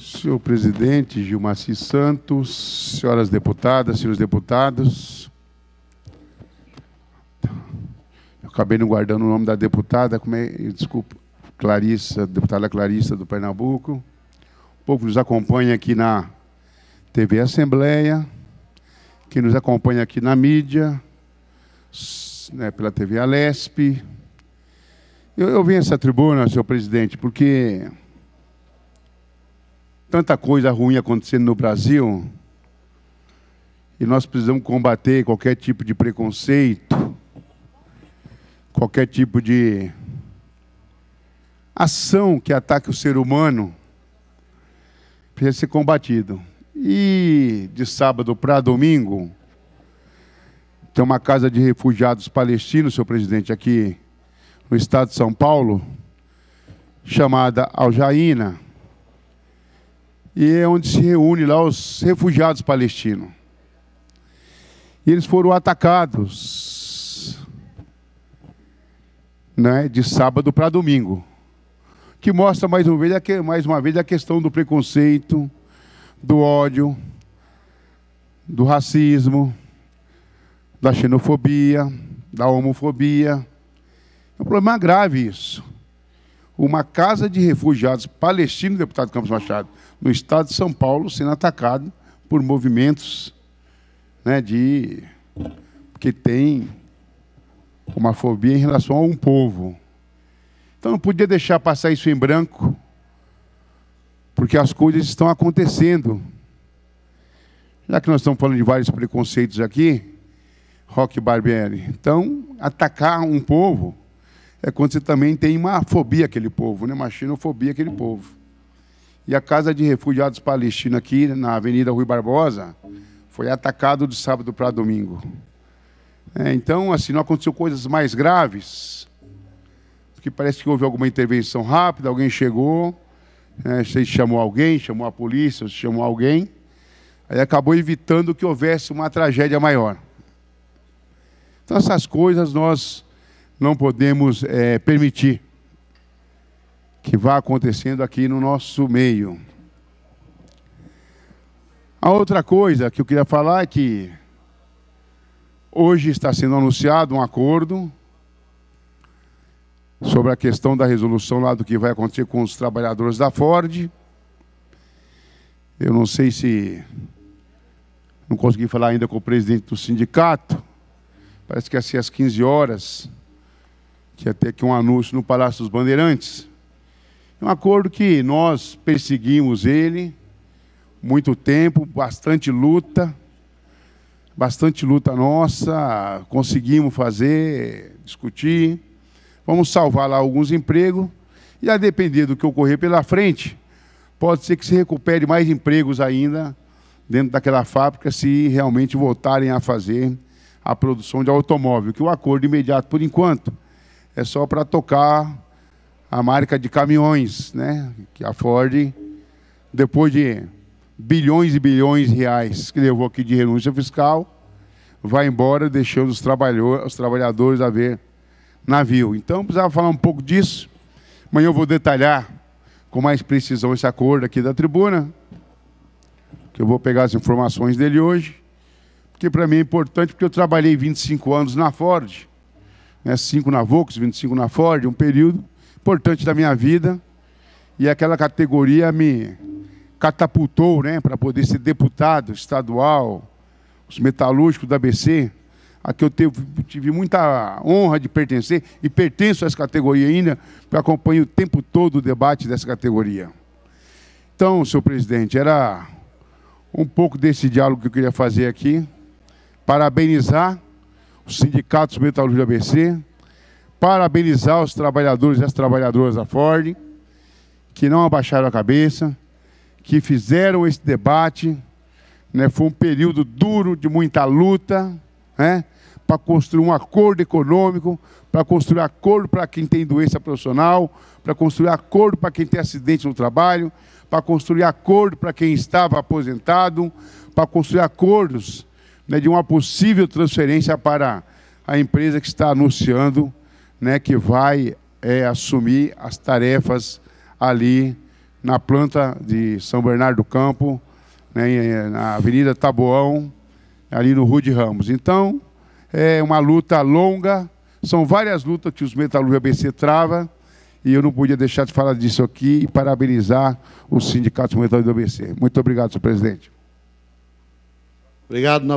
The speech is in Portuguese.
Senhor presidente Gilmaci Santos, senhoras deputadas, senhores deputados. Eu acabei não guardando o nome da deputada, como é, desculpa, Clarissa, deputada Clarissa do Pernambuco. O povo nos acompanha aqui na TV Assembleia, que nos acompanha aqui na mídia, né, pela TV Alesp. Eu, eu a essa tribuna, senhor presidente, porque tanta coisa ruim acontecendo no Brasil, e nós precisamos combater qualquer tipo de preconceito, qualquer tipo de ação que ataque o ser humano, precisa ser combatido. E de sábado para domingo, tem uma casa de refugiados palestinos, senhor presidente, aqui no estado de São Paulo, chamada Aljaína e é onde se reúne lá os refugiados palestinos. E eles foram atacados né, de sábado para domingo. Que mostra mais uma, vez, mais uma vez a questão do preconceito, do ódio, do racismo, da xenofobia, da homofobia. É um problema grave isso uma casa de refugiados palestinos, deputado Campos Machado, no estado de São Paulo, sendo atacado por movimentos né, de que tem uma fobia em relação a um povo. Então não podia deixar passar isso em branco, porque as coisas estão acontecendo. Já que nós estamos falando de vários preconceitos aqui, Rock Barbieri, então atacar um povo é quando você também tem uma fobia aquele povo, né? uma xenofobia aquele povo. E a Casa de Refugiados Palestina aqui na Avenida Rui Barbosa foi atacado de sábado para domingo. É, então, assim, não aconteceu coisas mais graves, porque parece que houve alguma intervenção rápida, alguém chegou, né, chamou alguém, chamou a polícia, chamou alguém, aí acabou evitando que houvesse uma tragédia maior. Então, essas coisas nós não podemos é, permitir que vá acontecendo aqui no nosso meio. A outra coisa que eu queria falar é que hoje está sendo anunciado um acordo sobre a questão da resolução lá do que vai acontecer com os trabalhadores da Ford. Eu não sei se não consegui falar ainda com o presidente do sindicato. Parece que é assim às 15 horas que até que aqui um anúncio no Palácio dos Bandeirantes. um acordo que nós perseguimos ele, muito tempo, bastante luta, bastante luta nossa, conseguimos fazer, discutir. Vamos salvar lá alguns empregos e, a depender do que ocorrer pela frente, pode ser que se recupere mais empregos ainda dentro daquela fábrica se realmente voltarem a fazer a produção de automóvel, que o acordo imediato, por enquanto, é só para tocar a marca de caminhões, né? Que a Ford, depois de bilhões e bilhões de reais que levou aqui de renúncia fiscal, vai embora deixando os, os trabalhadores a ver navio. Então, precisava falar um pouco disso. Amanhã eu vou detalhar com mais precisão esse acordo aqui da tribuna, que eu vou pegar as informações dele hoje, porque para mim é importante, porque eu trabalhei 25 anos na Ford, né, cinco na Vox, 25 na Ford, um período importante da minha vida. E aquela categoria me catapultou né, para poder ser deputado estadual, os metalúrgicos da ABC, a que eu teve, tive muita honra de pertencer e pertenço a essa categoria ainda, porque acompanho o tempo todo o debate dessa categoria. Então, senhor presidente, era um pouco desse diálogo que eu queria fazer aqui. Parabenizar sindicatos metalúrgicos tá ABC, parabenizar os trabalhadores e as trabalhadoras da Ford, que não abaixaram a cabeça, que fizeram esse debate. Né? Foi um período duro, de muita luta, né? para construir um acordo econômico, para construir acordo para quem tem doença profissional, para construir acordo para quem tem acidente no trabalho, para construir acordo para quem estava aposentado, para construir acordos né, de uma possível transferência para a empresa que está anunciando né, que vai é, assumir as tarefas ali na planta de São Bernardo do Campo, né, eh, na Avenida Taboão, ali no Rude Ramos. Então, é uma luta longa, são várias lutas que os metalúrgicos ABC trava, e eu não podia deixar de falar disso aqui e parabenizar os sindicatos metalúrgicos do ABC. Muito obrigado, senhor presidente. Obrigado,